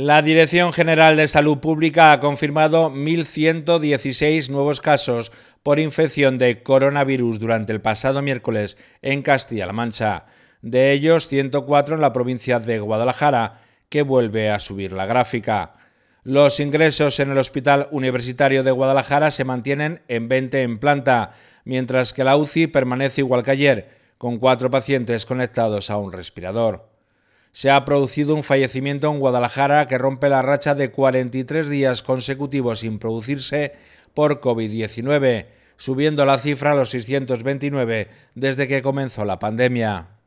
La Dirección General de Salud Pública ha confirmado 1.116 nuevos casos por infección de coronavirus durante el pasado miércoles en Castilla-La Mancha, de ellos 104 en la provincia de Guadalajara, que vuelve a subir la gráfica. Los ingresos en el Hospital Universitario de Guadalajara se mantienen en 20 en planta, mientras que la UCI permanece igual que ayer, con cuatro pacientes conectados a un respirador se ha producido un fallecimiento en Guadalajara que rompe la racha de 43 días consecutivos sin producirse por COVID-19, subiendo la cifra a los 629 desde que comenzó la pandemia.